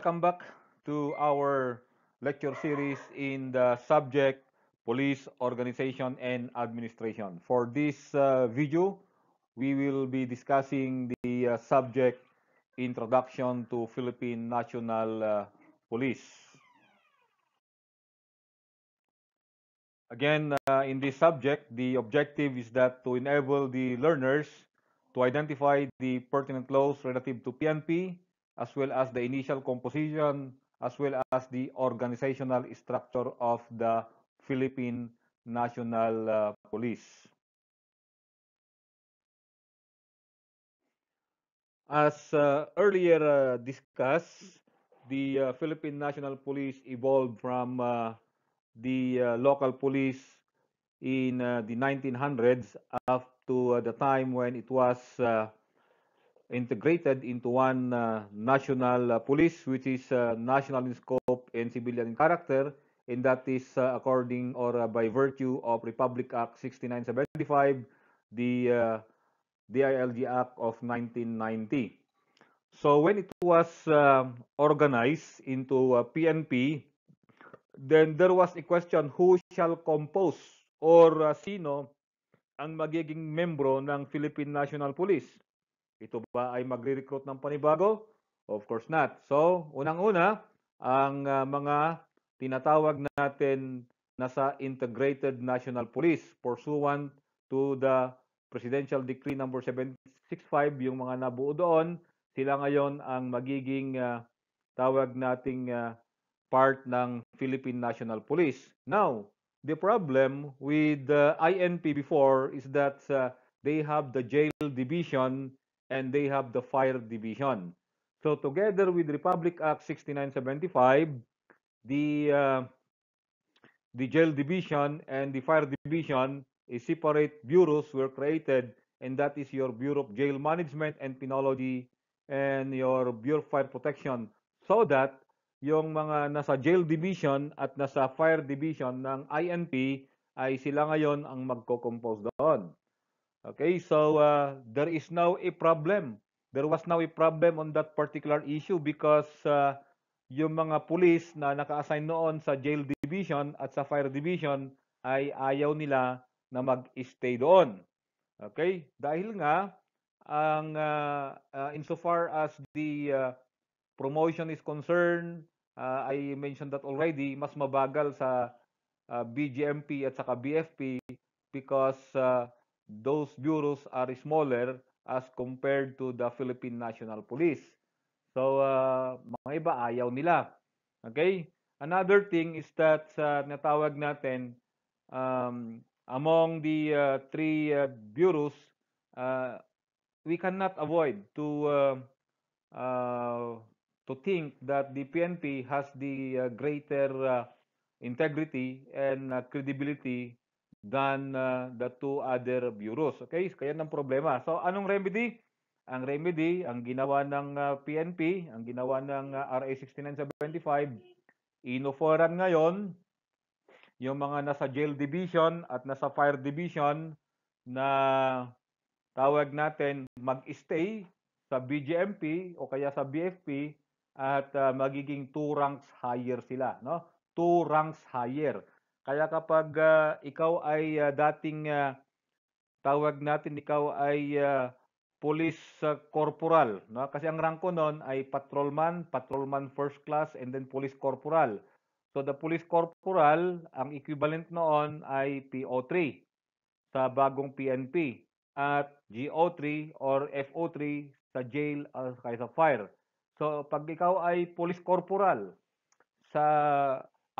Welcome back to our lecture series in the subject Police Organization and Administration. For this uh, video, we will be discussing the uh, subject Introduction to Philippine National uh, Police. Again, uh, in this subject, the objective is that to enable the learners to identify the pertinent laws relative to PNP, as well as the initial composition, as well as the organizational structure of the Philippine National uh, Police. As uh, earlier uh, discussed, the uh, Philippine National Police evolved from uh, the uh, local police in the 1900s up to the time when it was integrated into one uh, national uh, police, which is uh, national in scope and civilian in character, and that is uh, according or uh, by virtue of Republic Act 6975, the uh, DILG Act of 1990. So when it was uh, organized into uh, PNP, then there was a question, who shall compose or uh, sino ang magiging membro ng Philippine National Police? Ito ba ay magre-recruit ng panibago? Of course not. So, unang-una, ang uh, mga tinatawag natin na sa Integrated National Police pursuant to the Presidential Decree number no. 765, yung mga nabuo doon, sila ngayon ang magiging uh, tawag nating uh, part ng Philippine National Police. Now, the problem with the INP before is that uh, they have the jail division and they have the fire division. So together with Republic Act 6975, the uh, the jail division and the fire division is separate bureaus were created and that is your Bureau of Jail Management and Penology and your Bureau of Fire Protection so that yung mga nasa jail division at nasa fire division ng INP ay sila ngayon ang magko-compose doon. Okay, so uh, there is now a problem. There was now a problem on that particular issue because uh, yung mga pulis na naka-assign noon sa jail division at sa fire division ay ayaw nila na mag-stay doon. Okay? Dahil nga ang uh, uh, insofar as the uh, promotion is concerned, uh, I mentioned that already, mas mabagal sa uh, BGMP at sa BFP because uh, those bureaus are smaller as compared to the Philippine National Police. So, uh, mga iba ayaw nila. Okay? Another thing is that sa uh, natawag natin, um, among the uh, three uh, bureaus, uh, we cannot avoid to uh, uh, to think that the PNP has the uh, greater uh, integrity and uh, credibility than uh, the two other bureaus. Okay? Kaya ng problema. So anong remedy? Ang remedy, ang ginawa ng uh, PNP, ang ginawa ng uh, RA 6975, inoforan ngayon yung mga nasa jail division at nasa fire division na tawag natin mag-stay sa BGMP o kaya sa BFP at uh, magiging two ranks higher sila, no? Two ranks higher. Kaya kapag uh, ikaw ay uh, dating uh, tawag natin ikaw ay uh, police uh, corporal, no? Kasi ang ranko noon ay patrolman, patrolman first class and then police corporal. So the police corporal, ang equivalent noon ay PO3 sa bagong PNP at GO3 or FO3 sa jail at uh, kaya sa fire. So pag ikaw ay police corporal sa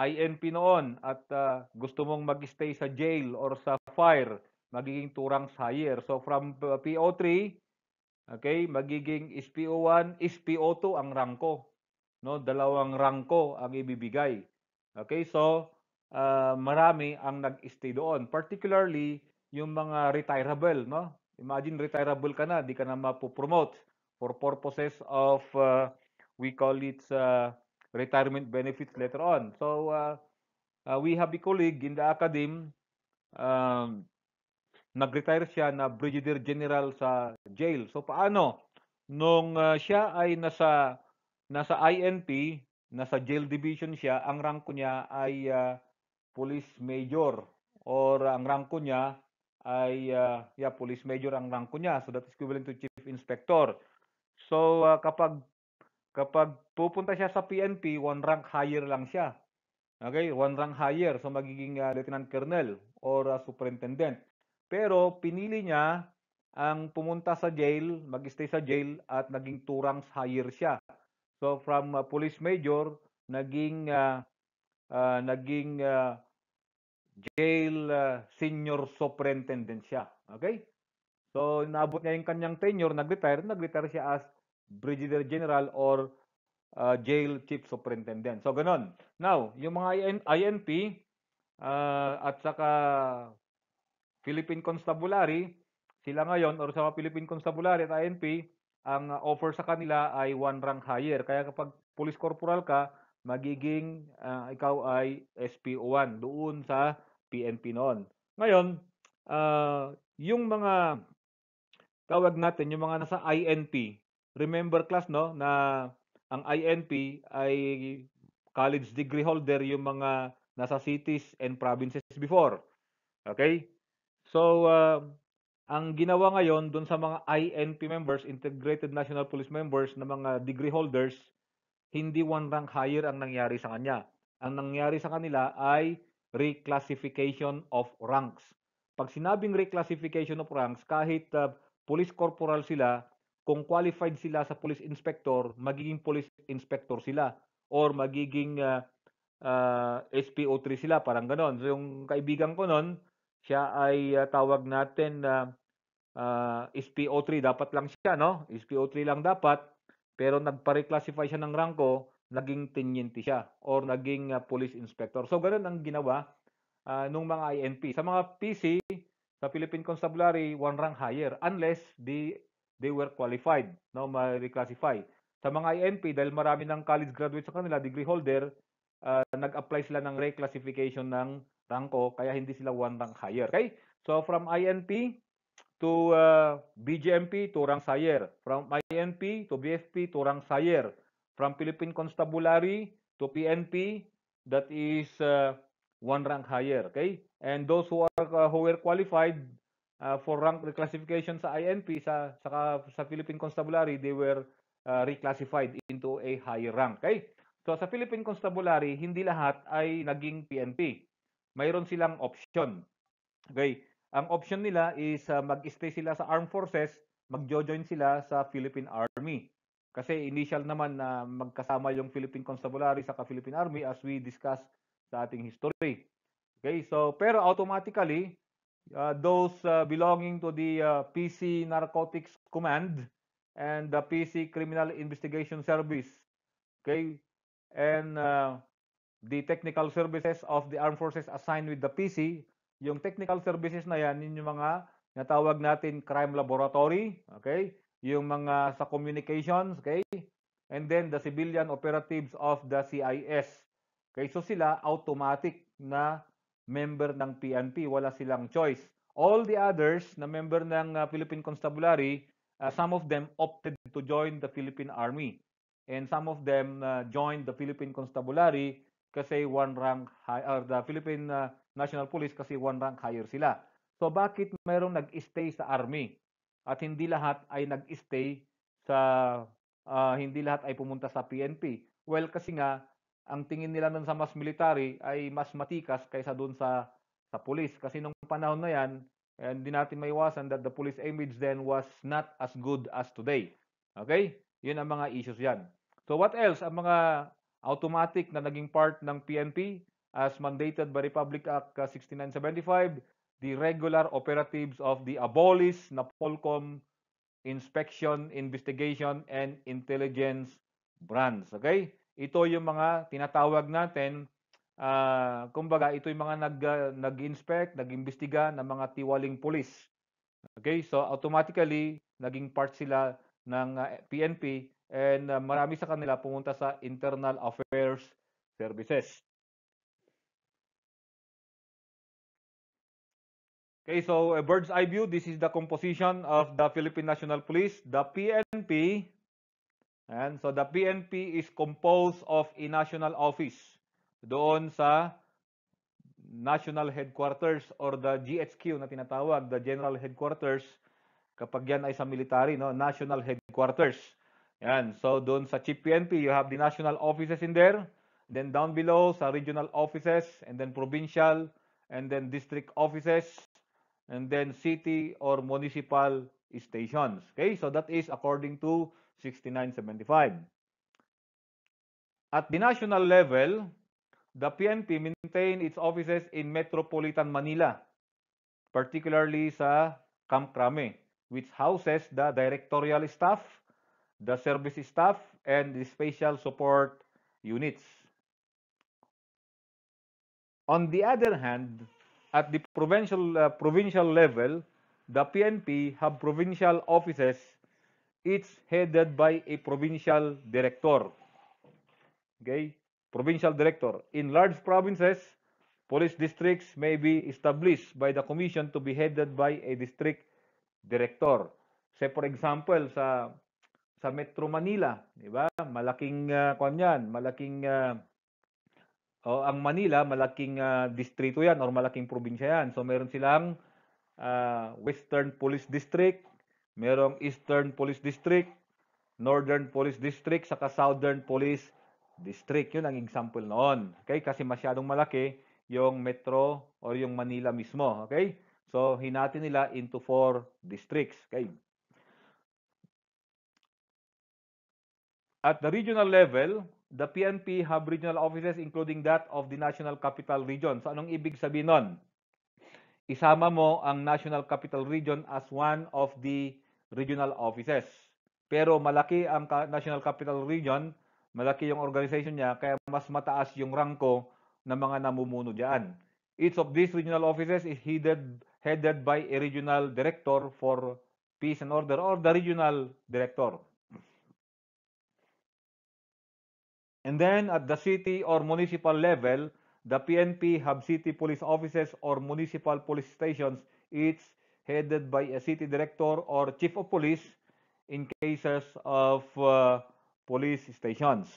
INP noon at uh, gusto mong mag-stay sa jail or sa fire, magiging turang ranks higher. So from uh, ah, PO3, okay, magiging SPO1, SPO2 ang rangko. No, dalawang rangko ang ibibigay. Okay, so uh, marami ang nag-stay doon, particularly yung mga retirable, no? Imagine retirable ka na, di ka na mapopromote for purposes of uh, we call it uh, retirement benefits later on. So uh, uh, we have a colleague in the academy, um, nag-retire siya na brigadier general sa jail. So paano? Nung uh, siya ay nasa nasa INP, nasa jail division siya, ang ranko niya ay uh, police major or ang ranko niya ay uh, yeah, police major ang ranko niya. So that is equivalent to chief inspector. So uh, kapag kapag pupunta siya sa PNP, one rank higher lang siya. Okay, one rank higher. So magiging uh, Lieutenant Colonel or uh, Superintendent. Pero pinili niya ang pumunta sa jail, mag-stay sa jail at naging two ranks higher siya. So from uh, police major naging uh, uh, naging uh, jail uh, senior superintendent siya. Okay? So inabot niya yung kanyang tenure, nag-retire, nag-retire siya as brigadier general or uh, jail chief superintendent. So ganun. Now, yung mga INP uh, at saka Philippine Constabulary, sila ngayon or sa mga Philippine Constabulary at INP, ang offer sa kanila ay one rank higher. Kaya kapag police corporal ka, magiging uh, ikaw ay SPO1 doon sa PNP noon. Ngayon, uh, yung mga tawag natin, yung mga nasa INP, remember class no na ang INP ay college degree holder yung mga nasa cities and provinces before. Okay? So uh, ang ginawa ngayon doon sa mga INP members, Integrated National Police members na mga degree holders, hindi one rank higher ang nangyari sa kanya. Ang nangyari sa kanila ay reclassification of ranks. Pag sinabing reclassification of ranks, kahit uh, police corporal sila, kung qualified sila sa police inspector, magiging police inspector sila or magiging uh, ah, uh, ah, SPO3 sila, parang ganon. So yung kaibigan ko noon, siya ay uh, tawag natin na uh, uh, SPO3 dapat lang siya, no? SPO3 lang dapat, pero nagpa-reclassify siya ng rangko, naging tenyente siya or naging uh, police inspector. So ganun ang ginawa uh, nung mga INP. Sa mga PC, sa Philippine Constabulary, one rank higher unless the they were qualified no ma-reclassify. Sa mga IMP dahil marami ng college graduate sa kanila, degree holder, uh, nag-apply sila ng reclassification ng ranko kaya hindi sila one rank higher. Okay? So from INP to uh, ah, BGMP to rank higher, from INP to BFP to rank higher, from Philippine Constabulary to PNP that is uh, one rank higher, okay? And those who are uh, who were qualified uh, for rank reclassification sa INP sa saka sa Philippine Constabulary they were uh, reclassified into a higher rank okay so sa Philippine Constabulary hindi lahat ay naging PNP mayroon silang option okay ang option nila is uh, mag-stay sila sa armed forces magjo-join sila sa Philippine Army kasi initial naman na uh, magkasama yung Philippine Constabulary sa Philippine Army as we discussed sa ating history okay so pero automatically Uh, those uh, belonging to the uh, PC Narcotics Command and the PC Criminal Investigation Service. Okay? And uh, the technical services of the armed forces assigned with the PC, yung technical services na yan, yun yung mga natawag natin crime laboratory, okay? Yung mga sa communications, okay? And then the civilian operatives of the CIS. Okay, so sila automatic na member ng PNP. Wala silang choice. All the others na member ng ah, Philippine Constabulary, uh, some of them opted to join the Philippine Army. And some of them uh, joined the Philippine Constabulary kasi one rank higher, or the Philippine uh, National Police kasi one rank higher sila. So bakit mayroong nag-stay sa army at hindi lahat ay nag-stay sa uh, hindi lahat ay pumunta sa PNP? Well, kasi nga ang tingin nila nun sa mas military ay mas matikas kaysa doon sa sa police kasi nung panahon na yan eh, hindi natin maiwasan that the police image then was not as good as today. Okay? Yun ang mga issues yan. So what else? Ang mga automatic na naging part ng PNP as mandated by Republic Act 6975, uh, the regular operatives of the abolis na Polcom inspection, investigation, and intelligence branch. Okay? Ito yung mga tinatawag natin, uh, kumbaga ito yung mga nag, uh, nag-inspect, nag-imbestiga ng mga tiwaling pulis. Okay, so automatically, naging part sila ng uh, ah, PNP and uh, marami sa kanila pumunta sa Internal Affairs Services. Okay, so a bird's eye view, this is the composition of the Philippine National Police. The PNP And so the PNP is composed of a national office doon sa national headquarters or the GHQ na tinatawag, the general headquarters kapag yan ay sa military, no, national headquarters. Yan. So doon sa chief PNP, you have the national offices in there. Then down below sa regional offices and then provincial and then district offices and then city or municipal stations. Okay? So that is according to 6975. At the national level, the PNP maintain its offices in Metropolitan Manila, particularly sa Camp Crame, which houses the directorial staff, the service staff, and the special support units. On the other hand, at the provincial, uh, provincial level, the PNP have provincial offices It's headed by a provincial director. Okay? Provincial director. In large provinces, police districts may be established by the commission to be headed by a district director. Say for example, sa sa Metro Manila, di ba? Malaking uh, kwan 'yan, malaking uh, oh, ang Manila, malaking uh, distrito 'yan or malaking probinsya 'yan. So meron silang uh, Western Police District, merong Eastern Police District, Northern Police District, saka Southern Police District. Yun ang example noon. Okay? Kasi masyadong malaki yung metro or yung Manila mismo. Okay? So, hinati nila into four districts. Okay? At the regional level, the PNP have regional offices including that of the National Capital Region. So, anong ibig sabihin noon? isama mo ang National Capital Region as one of the regional offices. Pero malaki ang National Capital Region, malaki yung organization niya, kaya mas mataas yung rangko ng mga namumuno diyan. Each of these regional offices is headed, headed by a regional director for peace and order or the regional director. And then at the city or municipal level, the PNP have city police offices or municipal police stations. It's headed by a city director or chief of police in cases of uh, police stations.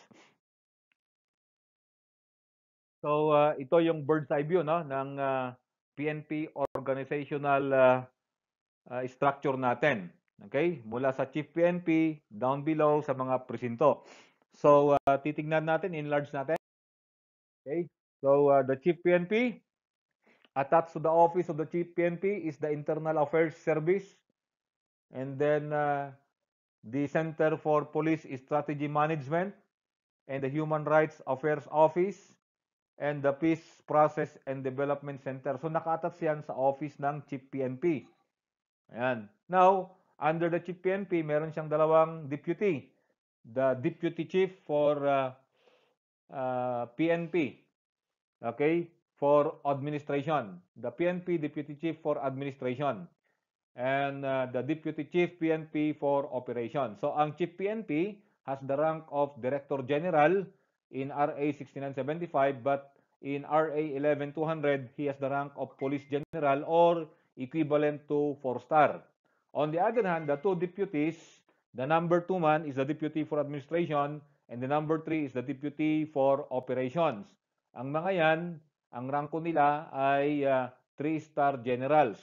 So uh, ito yung bird's eye view no, ng uh, PNP organizational uh, uh, structure natin. Okay? Mula sa chief PNP down below sa mga presinto. So uh, titingnan natin, enlarge natin. Okay? So uh, the Chief PNP, attached to the office of the Chief PNP is the Internal Affairs Service. And then uh, the Center for Police Strategy Management and the Human Rights Affairs Office and the Peace Process and Development Center. So nakatat yan sa office ng Chief PNP. Ayan. Now, under the Chief PNP, meron siyang dalawang deputy. The Deputy Chief for uh, uh, PNP okay, for administration, the PNP deputy chief for administration, and uh, the deputy chief PNP for operation. So, ang chief PNP has the rank of director general in RA 6975, but in RA 11200, he has the rank of police general or equivalent to four star. On the other hand, the two deputies, the number two man is the deputy for administration, and the number three is the deputy for operations. Ang mga yan, ang rangko nila ay 3 ah, three-star generals.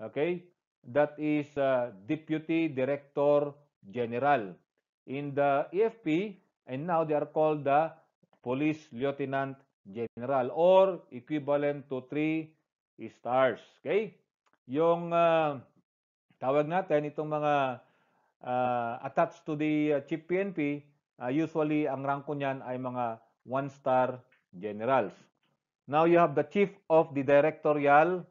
Okay? That is uh, Deputy Director General. In the EFP, and now they are called the Police Lieutenant General or equivalent to 3 stars. Okay? Yung uh, tawag natin, itong mga uh, attached to the uh, chief PNP, uh, usually ang ranko niyan ay mga 1 star generals. Now you have the chief of the directorial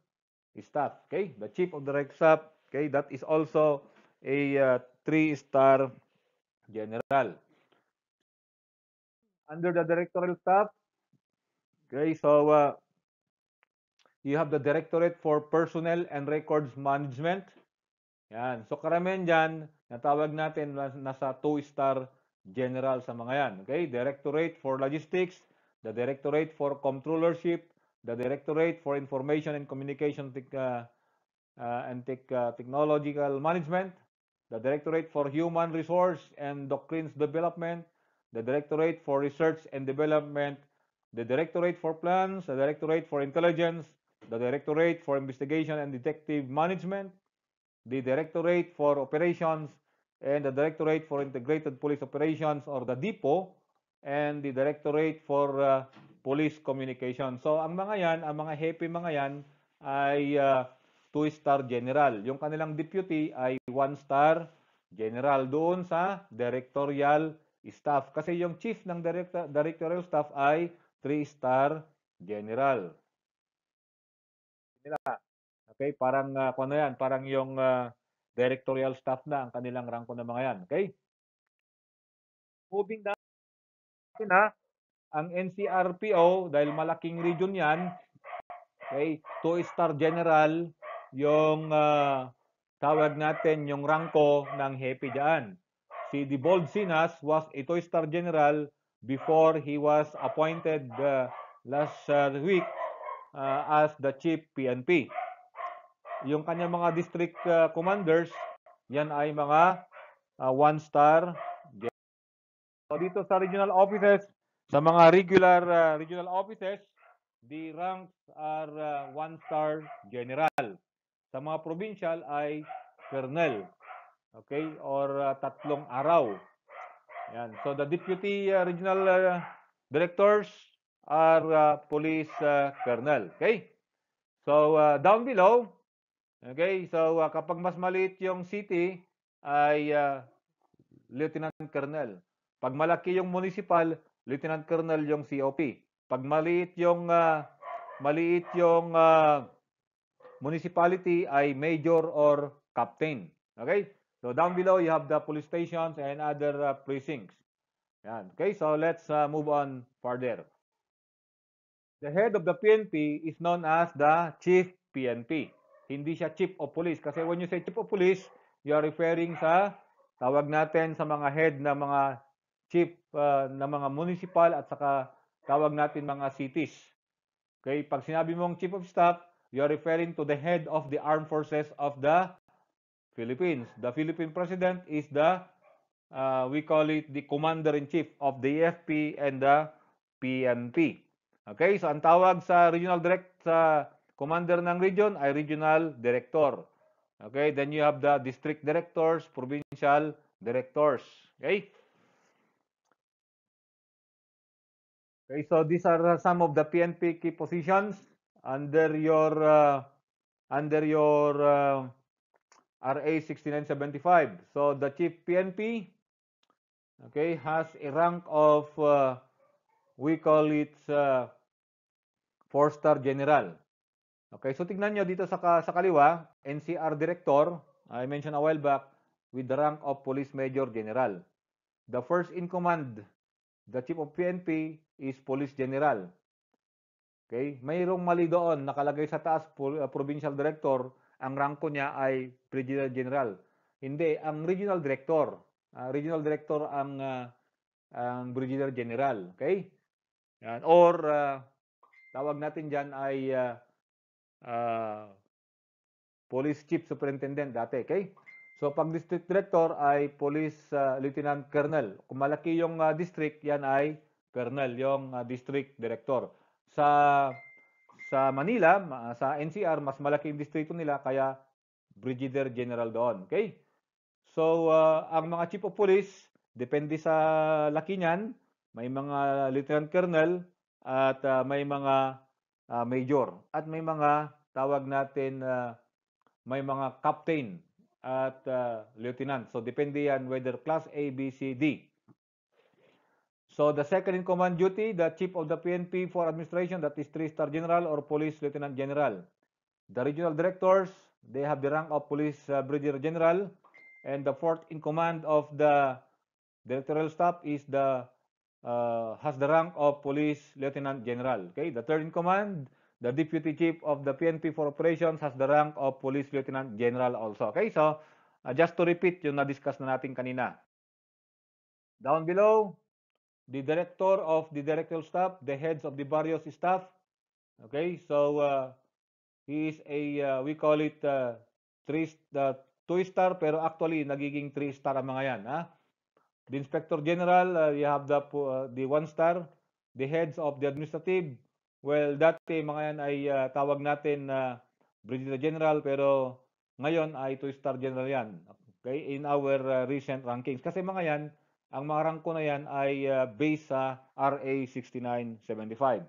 staff. Okay, the chief of the staff. Okay, that is also a uh, three-star general. Under the directorial staff, okay, so uh, you have the directorate for personnel and records management. Yan. So karamihan diyan natawag natin nasa 2-star general sa mga yan. Okay, directorate for logistics the Directorate for Controllership, the Directorate for Information and Communication Tech, uh, uh, and uh, Technological Management, the Directorate for Human Resource and Doctrines Development, the Directorate for Research and Development, the Directorate for Plans, the Directorate for Intelligence, the Directorate for Investigation and Detective Management, the Directorate for Operations, and the Directorate for Integrated Police Operations or the DPO, and the Directorate for uh, Police Communication. So ang mga yan, ang mga happy e mga yan ay uh, two-star general. Yung kanilang deputy ay one-star general doon sa directorial staff. Kasi yung chief ng director, directorial staff ay three-star general. Okay, parang uh, ano yan, parang yung uh, directorial staff na ang kanilang rangko ng mga yan. Okay? Moving down na ang NCRPO dahil malaking region 'yan. Okay, two-star general yung uh, tawag natin yung rangko ng Hepe diyan. Si Dibold Sinas was a two-star general before he was appointed uh, last uh, week uh, as the chief PNP. Yung kanya mga district uh, commanders, yan ay mga uh, one-star So dito sa regional offices, sa mga regular uh, regional offices, the ranks are uh, one star general. Sa mga provincial ay colonel. Okay? Or uh, tatlong araw. Yan. So the deputy uh, regional uh, directors are uh, police uh, colonel. Okay? So uh, down below, okay? So uh, kapag mas maliit yung city ay uh, lieutenant colonel. Pag malaki yung municipal, Lieutenant Colonel yung COP. Pag maliit yung uh, maliit yung uh, municipality ay major or captain. Okay? So down below you have the police stations and other uh, precincts. Yan. Okay, so let's uh, move on further. The head of the PNP is known as the Chief PNP. Hindi siya Chief of Police kasi when you say Chief of Police, you are referring sa tawag natin sa mga head na mga chief uh, ng mga municipal at saka tawag natin mga cities. Okay, pag sinabi mong chief of staff, you are referring to the head of the armed forces of the Philippines. The Philippine president is the uh, we call it the commander in chief of the AFP and the PNP. Okay, so ang tawag sa regional direct sa commander ng region ay regional director. Okay, then you have the district directors, provincial directors. Okay? Okay, so these are some of the PNP key positions under your uh, under your uh, RA 6975. So the chief PNP okay has a rank of uh, we call it uh, four star general. Okay, so tignan nyo dito sa, ka, sa kaliwa, NCR Director, I mentioned a while back, with the rank of Police Major General. The first in command The chief of PNP is Police General. Okay? Mayroong mali doon, nakalagay sa taas, uh, Provincial Director, ang rangko niya ay Regional General. Hindi, ang Regional Director. Uh, regional Director ang, uh, ang Brigadier General. Okay? Yan. Or, uh, tawag natin dyan ay uh, uh, Police Chief Superintendent dati. Okay? So pag district director ay police uh, lieutenant colonel. Kung malaki yung uh, district, yan ay colonel, yung uh, district director. Sa sa Manila, uh, sa NCR, mas malaki yung distrito nila kaya brigadier general doon. Okay? So uh, ang mga chief of police, depende sa laki niyan, may mga lieutenant colonel at uh, may mga uh, major at may mga tawag natin uh, may mga captain at uh, lieutenant. So, depende yan whether class A, B, C, D. So, the second-in-command duty, the chief of the PNP for administration, that is three-star general or police lieutenant general. The regional directors, they have the rank of police uh, brigadier general. And the fourth-in-command of the directorial staff is the uh, has the rank of police lieutenant general. Okay, the third-in-command The Deputy Chief of the PNP for Operations has the rank of Police Lieutenant General also. Okay, so uh, just to repeat yung na-discuss na natin kanina. Down below, the Director of the Directorial Staff, the heads of the various staff. Okay, so uh, he is a, uh, we call it uh, three, uh, two star, pero actually nagiging three star ang mga yan. Ha? The Inspector General, uh, you have the, uh, the one star. The heads of the administrative, Well, dati mga yan ay uh, tawag natin na uh, Brigadier General pero ngayon ay 2-star general yan. Okay, in our uh, recent rankings kasi mga yan, ang mga rangko na yan ay uh, based sa RA 6975.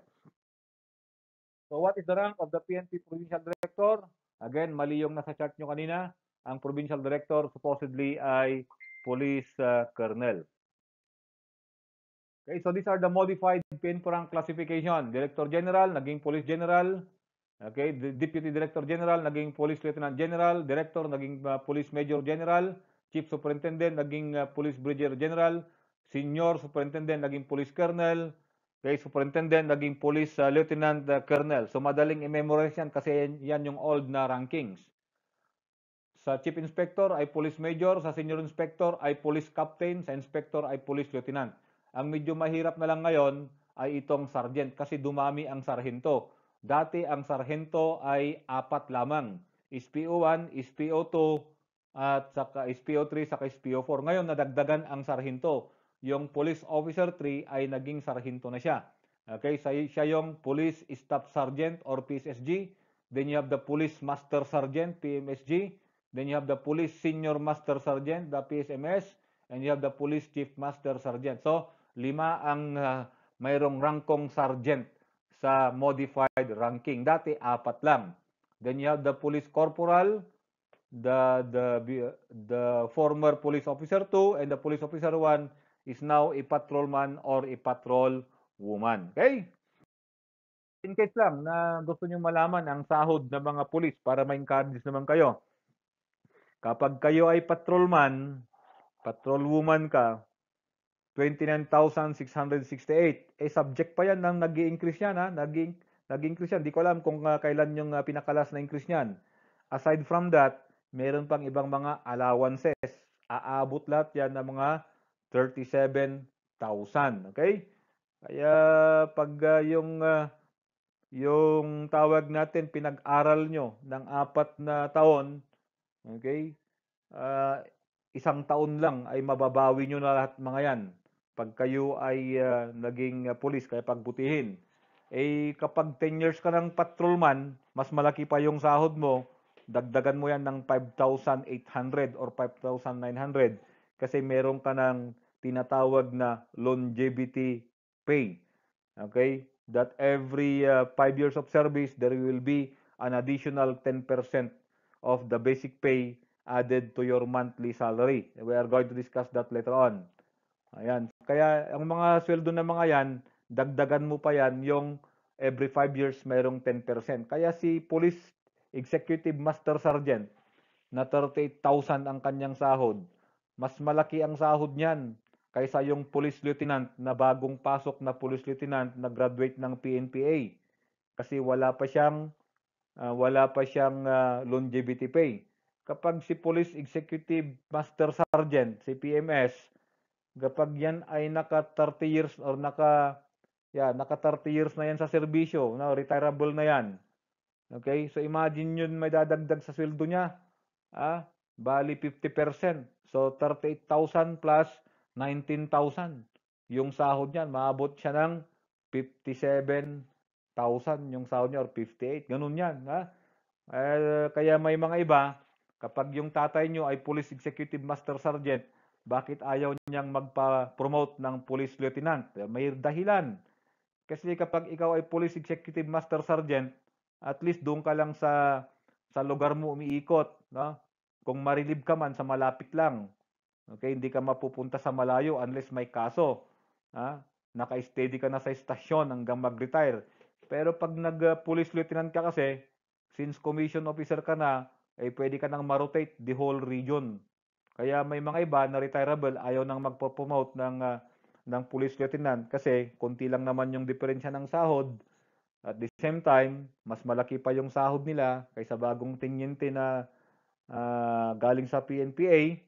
So what is the rank of the PNP Provincial Director? Again, mali yung nasa chart nyo kanina. Ang Provincial Director supposedly ay Police uh, Colonel. Okay, so these are the modified PNPRANG classification. Director General, naging Police General. Okay, Deputy Director General, naging Police Lieutenant General. Director, naging uh, Police Major General. Chief Superintendent, naging uh, Police Brigadier General. Senior Superintendent, naging Police Colonel. Okay, Superintendent, naging Police uh, Lieutenant uh, Colonel. So madaling i-memorize yan kasi yan, yan yung old na rankings. Sa Chief Inspector ay Police Major, sa Senior Inspector ay Police Captain, sa Inspector ay Police Lieutenant. Ang medyo mahirap na lang ngayon ay itong sergeant kasi dumami ang sarhento. Dati ang sarhento ay apat lamang. SPO1, SPO2, at saka SPO3, saka SPO4. Ngayon, nadagdagan ang sarhento. Yung police officer 3 ay naging sarhento na siya. Okay, siya yung police staff sergeant or PSSG. Then you have the police master sergeant, PMSG. Then you have the police senior master sergeant, the PSMS. And you have the police chief master sergeant. So, lima ang uh, mayroong rangkong sergeant sa modified ranking. Dati apat lang. Then you have the police corporal, the the the former police officer 2 and the police officer 1 is now a patrolman or a patrol woman. Okay? In case lang na gusto niyo malaman ang sahod ng mga pulis para may encourage naman kayo. Kapag kayo ay patrolman, patrol woman ka, 29,668. Eh, subject pa yan ng nag increase yan, ha? Naging, nag-increase yan. Di ko alam kung uh, kailan yung uh, pinakalas na increase niyan. Aside from that, meron pang ibang mga allowances. Aabot lahat yan ng mga 37,000. Okay? Kaya pag uh, yung uh, yung tawag natin pinag-aral nyo ng apat na taon, okay? Uh, isang taon lang ay mababawi nyo na lahat mga yan pag kayo ay uh, naging uh, ah, police, kaya pagbutihin. Eh, kapag 10 years ka ng patrolman, mas malaki pa yung sahod mo, dagdagan mo yan ng 5,800 or 5,900 kasi meron ka ng tinatawag na longevity pay. Okay? That every 5 uh, ah, years of service, there will be an additional 10% of the basic pay added to your monthly salary. We are going to discuss that later on. Ayan. Kaya ang mga sweldo ng mga yan, dagdagan mo pa yan yung every 5 years mayroong 10%. Kaya si Police Executive Master Sergeant na 38,000 ang kanyang sahod, mas malaki ang sahod niyan kaysa yung police lieutenant na bagong pasok na police lieutenant na graduate ng PNPA kasi wala pa siyang uh, wala pa siyang uh, longevity pay. Kapag si police executive master sergeant, si PMS, Kapag yan ay naka 30 years or naka yeah, naka 30 years na yan sa serbisyo, no, retirable na yan. Okay? So imagine yun may dadagdag sa sweldo niya. Ah, bali 50%. So 38,000 plus 19,000. Yung sahod niyan, maabot siya ng 57,000 yung sahod niya or 58. Ganun yan. Ha? Eh, kaya may mga iba, kapag yung tatay nyo ay police executive master sergeant, bakit ayaw niyang magpa-promote ng police lieutenant? May dahilan. Kasi kapag ikaw ay police executive master sergeant, at least doon ka lang sa sa lugar mo umiikot, no? Kung marilib ka man sa malapit lang. Okay, hindi ka mapupunta sa malayo unless may kaso. Ha? Naka-steady ka na sa istasyon hanggang mag-retire. Pero pag nag-police lieutenant ka kasi, since commission officer ka na, eh pwede ka nang ma-rotate the whole region. Kaya may mga iba na retirable ayaw nang magpo-promote ng uh, ng police lieutenant kasi konti lang naman yung diferensya ng sahod. At the same time, mas malaki pa yung sahod nila kaysa bagong tingyente na uh, galing sa PNPA.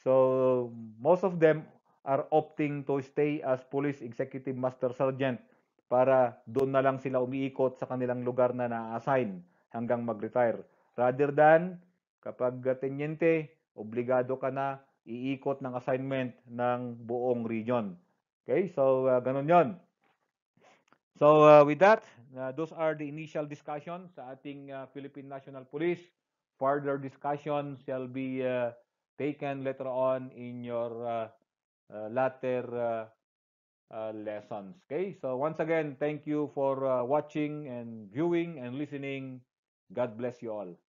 So, most of them are opting to stay as police executive master sergeant para doon na lang sila umiikot sa kanilang lugar na na-assign hanggang mag-retire. Rather than kapag tenyente, obligado ka na iikot ng assignment ng buong region. Okay, so uh, ganun yon. So uh, with that, uh, those are the initial discussion sa ating uh, Philippine National Police. Further discussion shall be uh, taken later on in your uh, uh, latter uh, uh, lessons. Okay, so once again, thank you for uh, watching and viewing and listening. God bless you all.